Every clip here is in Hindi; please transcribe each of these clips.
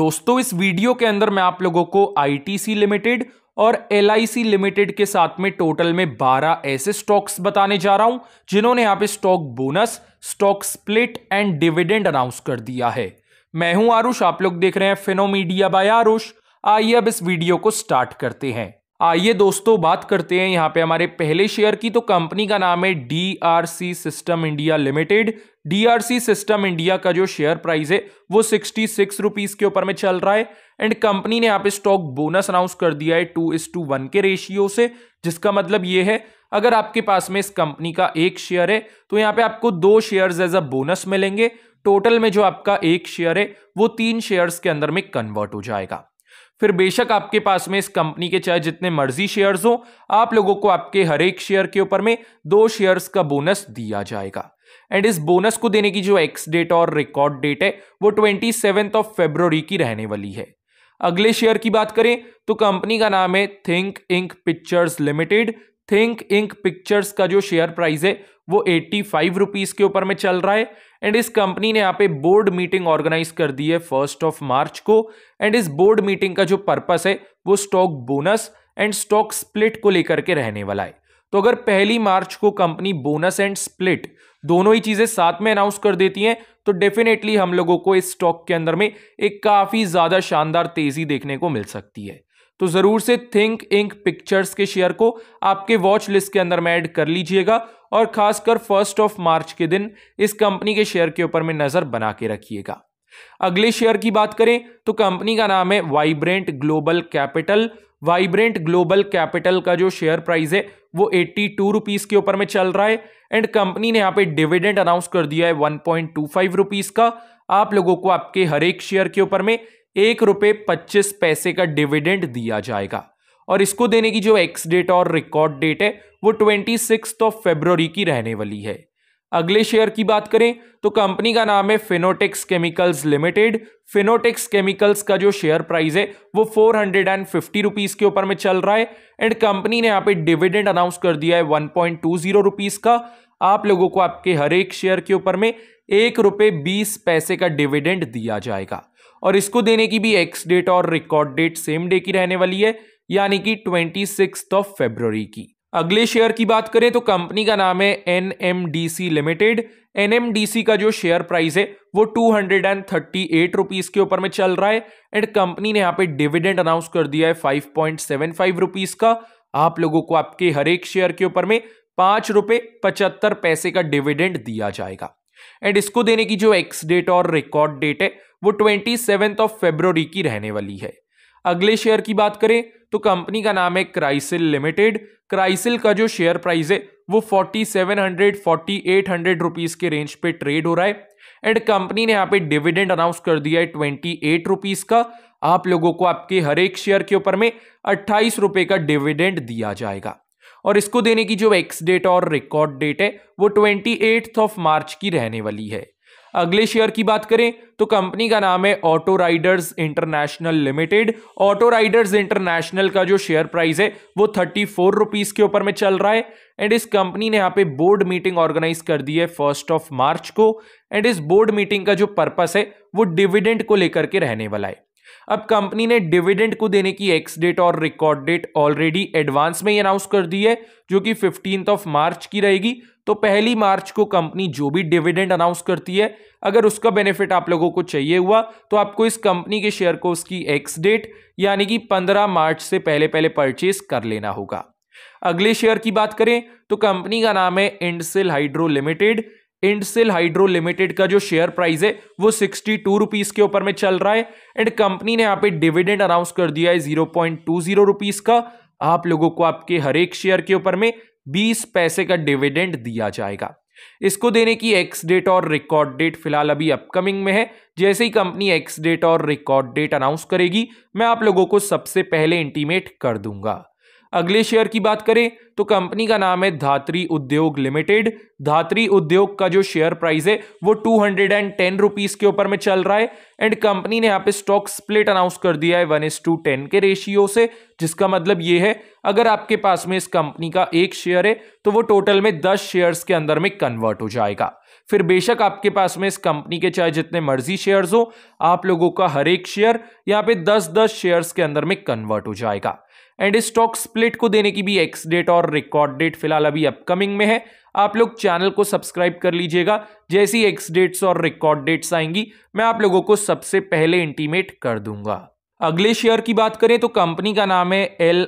दोस्तों इस वीडियो के अंदर मैं आप लोगों को आईटीसी लिमिटेड और एल लिमिटेड के साथ में टोटल में 12 ऐसे स्टॉक्स बताने जा रहा हूं जिन्होंने यहाँ पे stock bonus stock split and dividend announce कर दिया है मैं हूं आरुष आप लोग देख रहे हैं फिनोमीडिया बाय आरुष आइए अब इस वीडियो को स्टार्ट करते हैं आइए दोस्तों बात करते हैं यहाँ पे हमारे पहले शेयर की तो कंपनी का नाम है D R C System India limited D R C System India का जो शेयर प्राइस है वो सिक्सटी सिक्स रुपीज के ऊपर में चल रहा है एंड कंपनी ने यहाँ पे स्टॉक बोनस अनाउंस कर दिया है टू इस टू वन के रेशियो से जिसका मतलब ये है अगर आपके पास में इस कंपनी का एक शेयर है तो यहाँ पे आपको दो शेयर्स एज अ बोनस मिलेंगे टोटल में जो आपका एक शेयर है वो तीन शेयर्स के अंदर में कन्वर्ट हो जाएगा फिर बेशक आपके पास में इस कंपनी के चाहे जितने मर्जी शेयर्स हो आप लोगों को आपके हर एक शेयर के ऊपर में दो शेयर्स का बोनस दिया जाएगा एंड इस बोनस को देने की जो एक्स डेट और रिकॉर्ड डेट है वो ट्वेंटी सेवेंथ ऑफ फेब्रवरी की रहने वाली है अगले शेयर की बात करें तो कंपनी का नाम है Think Ink Pictures limited Think Ink Pictures का जो शेयर प्राइस है वो एट्टी फाइव रुपीज़ के ऊपर में चल रहा है एंड इस कंपनी ने यहाँ पे बोर्ड मीटिंग ऑर्गेनाइज कर दी है फर्स्ट ऑफ मार्च को एंड इस बोर्ड मीटिंग का जो पर्पस है वो stock bonus and stock split को लेकर के रहने वाला है तो अगर पहली मार्च को कंपनी बोनस एंड स्प्लिट दोनों ही चीज़ें साथ में अनाउंस कर देती हैं तो डेफिनेटली हम लोगों को इस स्टॉक के अंदर में एक काफ़ी ज़्यादा शानदार तेज़ी देखने को मिल सकती है तो ज़रूर से थिंक इंक पिक्चर्स के शेयर को आपके वॉच लिस्ट के अंदर में ऐड कर लीजिएगा और खासकर फर्स्ट ऑफ मार्च के दिन इस कंपनी के शेयर के ऊपर में नज़र बना के रखिएगा अगले शेयर की बात करें तो कंपनी का नाम है Vibrant Global Capital Vibrant Global Capital का जो शेयर प्राइस है वो एट्टी टू रुपीज़ के ऊपर में चल रहा है एंड कंपनी ने यहाँ पे डिविडेंड अनाउंस कर दिया है one point two five rupees का आप लोगों को आपके हर एक शेयर के ऊपर में एक रुपये पच्चीस पैसे का डिविडेंड दिया जाएगा और इसको देने की जो एक्स डेट और रिकॉर्ड डेट है वो ट्वेंटी सिक्स ऑफ फेब्रवरी की रहने वाली है अगले शेयर की बात करें तो कंपनी का नाम है Fineotex Chemicals limited Fineotex Chemicals का जो शेयर प्राइस है वो four hundred and fifty rupees के ऊपर में चल रहा है एंड कंपनी ने यहाँ पे डिविडेंड अनाउंस कर दिया है one point two zero rupees का आप लोगों को आपके हर एक शेयर के ऊपर में एक रुपये बीस पैसे का डिविडेंड दिया जाएगा और इसको देने की भी एक्स डेट और रिकॉर्ड डेट सेम डे की रहने वाली है यानी कि ट्वेंटी सिक्स ऑफ फेब्रवरी की अगले शेयर की बात करें तो कंपनी का नाम है N M D C limited N M D C का जो शेयर प्राइस है वो two hundred and thirty eight rupees के ऊपर में चल रहा है एंड कंपनी ने यहाँ पे डिविडेंड अनाउंस कर दिया है five point seven five rupees का आप लोगों को आपके हर एक शेयर के ऊपर में पांच रुपए पचहत्तर पैसे का डिविडेंड दिया जाएगा एंड इसको देने की जो एक्स डेट और रिकॉर्ड डेट है वो ट्वेंटी सेवेंथ ऑफ फेब्रवरी की रहने वाली है अगले शेयर की बात करें तो कंपनी का नाम है क्राइसिल लिमिटेड क्राइसिल का जो शेयर प्राइस है वो forty seven hundred forty eight hundred rupees के रेंज पे ट्रेड हो रहा है एंड कंपनी ने यहाँ पे डिविडेंड अनाउंस कर दिया है ट्वेंटी एट रुपीज़ का आप लोगों को आपके हर एक शेयर के ऊपर में अट्ठाईस रुपए का डिविडेंड दिया जाएगा और इसको देने की जो एक्स डेट और रिकॉर्ड डेट है वो ट्वेंटी एट्थ ऑफ मार्च की रहने वाली है अगले शेयर की बात करें तो कंपनी का नाम है Auto Riders International limited Auto Riders International का जो शेयर प्राइस है वो थर्टी फोर रुपीज के ऊपर में चल रहा है एंड इस कंपनी ने यहाँ पे बोर्ड मीटिंग ऑर्गेनाइज कर दी है फर्स्ट ऑफ मार्च को एंड इस बोर्ड मीटिंग का जो पर्पस है वो डिविडेंड को लेकर के रहने वाला है अब कंपनी ने डिविडेंड को देने की एक्स डेट और रिकॉर्ड डेट ऑलरेडी एडवांस में ही अनाउंस कर दी है जो कि फिफ्टींथ ऑफ मार्च की रहेगी तो पहली मार्च को कंपनी जो भी डिविडेंड अनाउंस करती है अगर उसका बेनिफिट आप लोगों को चाहिए हुआ तो आपको इस कंपनी के शेयर को उसकी एक्स डेट यानी कि 15 मार्च से पहले पहले परचेस कर लेना होगा अगले शेयर की बात करें तो कंपनी का नाम है Indsil Hydro limited Indsil Hydro limited का जो शेयर प्राइस है वो सिक्सटी टू रुपीज के ऊपर में चल रहा है एंड कंपनी ने यहाँ पे डिविडेंड अनाउंस कर दिया है zero point two zero rupees का आप लोगों को आपके हर एक शेयर के ऊपर में बीस पैसे का डिविडेंड दिया जाएगा इसको देने की एक्स डेट और रिकॉर्ड डेट फिलहाल अभी अपकमिंग में है जैसे ही कंपनी एक्स डेट और रिकॉर्ड डेट अनाउंस करेगी मैं आप लोगों को सबसे पहले इंटीमेट कर दूंगा अगले शेयर की बात करें तो कंपनी का नाम है धात्री उद्योग लिमिटेड धात्री उद्योग का जो शेयर प्राइस है वो two hundred and ten rupees के ऊपर में चल रहा है एंड कंपनी ने यहाँ पे स्टॉक स्प्लिट अनाउंस कर दिया है वन एस टू टेन के रेशियो से जिसका मतलब ये है अगर आपके पास में इस कंपनी का एक शेयर है तो वो टोटल में दस शेयर्स के अंदर में कन्वर्ट हो जाएगा फिर बेशक आपके पास में इस कंपनी के चाहे जितने मर्जी शेयर्स हो आप लोगों का हर एक शेयर यहाँ पे दस दस शेयर्स के अंदर में कन्वर्ट हो जाएगा एंड स्टॉक स्प्लिट को देने की भी एक्स डेट और रिकॉर्ड डेट फिलहाल अभी अपकमिंग में है आप लोग चैनल को सब्सक्राइब कर लीजिएगा जैसी एक्स डेट्स और रिकॉर्ड डेट्स आएंगी मैं आप लोगों को सबसे पहले इंटीमेट कर दूंगा अगले शेयर की बात करें तो कंपनी का नाम है एल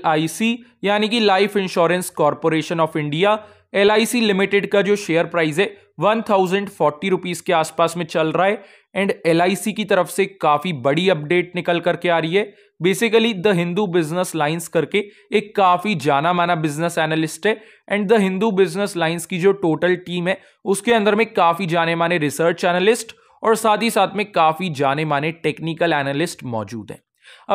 यानी कि life insurance corporation of India L limited का जो शेयर प्राइस है वन थाउजेंड फोर्टी रुपीज के आसपास में चल रहा है एंड एल की तरफ से काफ़ी बड़ी अपडेट निकल करके आ रही है basically the Hindu Business Lines करके एक काफ़ी जाना माना बिजनेस एनालिस्ट है and the Hindu Business Lines की जो टोटल टीम है उसके अंदर में काफ़ी जाने माने रिसर्च एनालिस्ट और साथ ही साथ में काफ़ी जाने माने टेक्निकल एनालिस्ट मौजूद हैं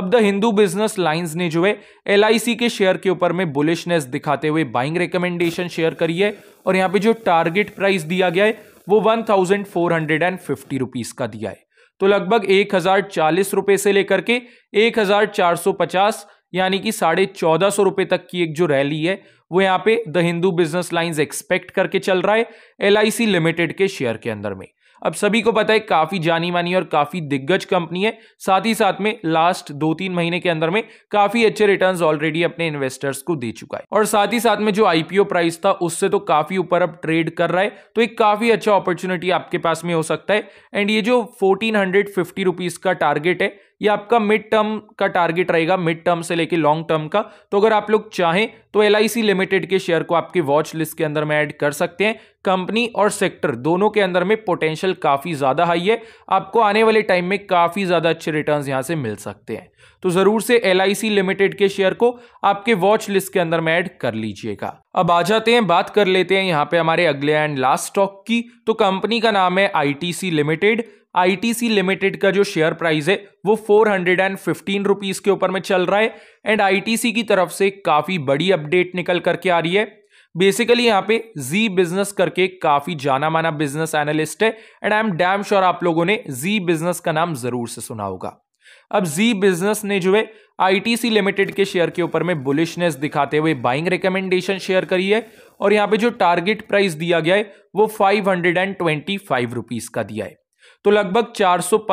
अब द हिंदू बिजनेस लाइंस ने जो है एल के शेयर के ऊपर में बुलिशनेस दिखाते हुए बाइंग रिकमेंडेशन शेयर करी है और यहाँ पे जो टारगेट प्राइस दिया गया है वो one thousand four hundred and fifty rupees का दिया है तो लगभग एक हज़ार चालीस रुपए से लेकर के एक हज़ार चार सौ पचास यानी कि साढ़े चौदह सौ रुपए तक की एक जो रैली है वो यहाँ पे the Hindu Business Lines expect करके चल रहा है एल लिमिटेड के शेयर के अंदर में अब सभी को पता है काफ़ी जानी मानी और काफ़ी दिग्गज कंपनी है साथ ही साथ में लास्ट दो तीन महीने के अंदर में काफ़ी अच्छे रिटर्न्स ऑलरेडी अपने इन्वेस्टर्स को दे चुका है और साथ ही साथ में जो आईपीओ प्राइस था उससे तो काफ़ी ऊपर अब ट्रेड कर रहा है तो एक काफ़ी अच्छा अपॉर्चुनिटी आपके पास में हो सकता है एंड ये जो फोर्टीन हंड्रेड का टारगेट है ये आपका मिड टर्म का टारगेट रहेगा मिड टर्म से लेकर लॉन्ग टर्म का तो अगर आप लोग चाहें तो एल लिमिटेड के शेयर को आपकी वॉच लिस्ट के अंदर में ऐड कर सकते हैं कंपनी और सेक्टर दोनों के अंदर में पोटेंशियल काफ़ी ज़्यादा हाई है आपको आने वाले टाइम में काफ़ी ज़्यादा अच्छे रिटर्न यहाँ से मिल सकते हैं तो ज़रूर से एल लिमिटेड के शेयर को आपके वॉच लिस्ट के अंदर में ऐड कर लीजिएगा अब आ जाते हैं बात कर लेते हैं यहाँ पे हमारे अगले एंड लास्ट स्टॉक की तो कंपनी का नाम है आईटीसी लिमिटेड आईटीसी लिमिटेड का जो शेयर प्राइस है वो four hundred and fifteen rupees के ऊपर में चल रहा है एंड आईटीसी की तरफ से काफी बड़ी अपडेट निकल करके आ रही है बेसिकली यहाँ पे जी बिजनेस करके काफी जाना माना बिजनेस एनालिस्ट है and I am damn sure आप लोगों ने जी बिजनेस का नाम जरूर से सुना होगा अब जी बिजनेस ने जो है आईटीसी लिमिटेड के शेयर के ऊपर में बुलिशनेस दिखाते हुए बाइंग रिकमेंडेशन शेयर करी है और यहाँ पे जो टारगेट प्राइस दिया गया है वो five hundred and twenty five rupees का दिया है तो लगभग चार सौ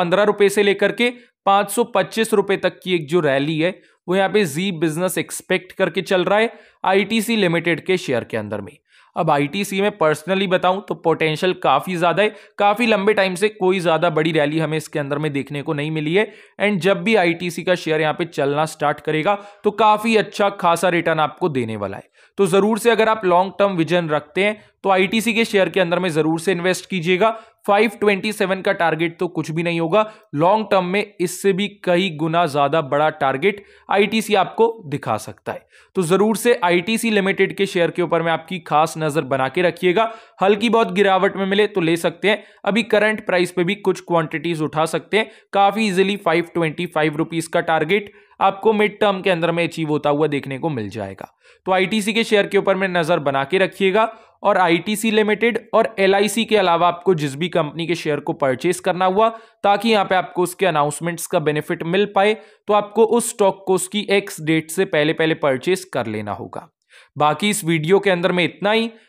से लेकर के पाँच सौ तक की एक जो रैली है वो यहाँ पे जी बिजनेस एक्सपेक्ट करके चल रहा है आईटीसी लिमिटेड के शेयर के अंदर में अब आईटीसी में पर्सनली बताऊं तो पोटेंशियल काफ़ी ज़्यादा है काफ़ी लंबे टाइम से कोई ज़्यादा बड़ी रैली हमें इसके अंदर में देखने को नहीं मिली है एंड जब भी आईटीसी का शेयर यहाँ पे चलना स्टार्ट करेगा तो काफ़ी अच्छा खासा रिटर्न आपको देने वाला है तो ज़रूर से अगर आप लॉन्ग टर्म विजन रखते हैं तो आई के शेयर के अंदर में ज़रूर से इन्वेस्ट कीजिएगा 527 का टारगेट तो कुछ भी नहीं होगा लॉन्ग टर्म में इससे भी कई गुना ज्यादा बड़ा टारगेट आईटीसी आपको दिखा सकता है तो जरूर से आईटीसी लिमिटेड के शेयर के ऊपर में आपकी खास नजर बना के रखिएगा हल्की बहुत गिरावट में मिले तो ले सकते हैं अभी करंट प्राइस पे भी कुछ क्वांटिटीज उठा सकते हैं काफी easily five twenty five rupees का टारगेट आपको मिड टर्म के अंदर में अचीव होता हुआ देखने को मिल जाएगा तो आईटीसी के शेयर के ऊपर में नजर बना के रखिएगा और आईटीसी लिमिटेड और एलआईसी के अलावा आपको जिस भी कंपनी के शेयर को परचेस करना हुआ ताकि यहाँ पे आपको उसके अनाउंसमेंट्स का बेनिफिट मिल पाए तो आपको उस स्टॉक को उसकी एक्स डेट से पहले पहले परचेस कर लेना होगा बाकी इस वीडियो के अंदर में इतना ही